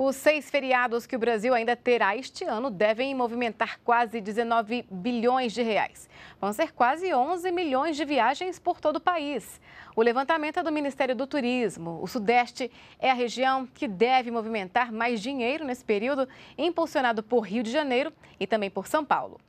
Os seis feriados que o Brasil ainda terá este ano devem movimentar quase 19 bilhões de reais. Vão ser quase 11 milhões de viagens por todo o país. O levantamento é do Ministério do Turismo. O Sudeste é a região que deve movimentar mais dinheiro nesse período, impulsionado por Rio de Janeiro e também por São Paulo.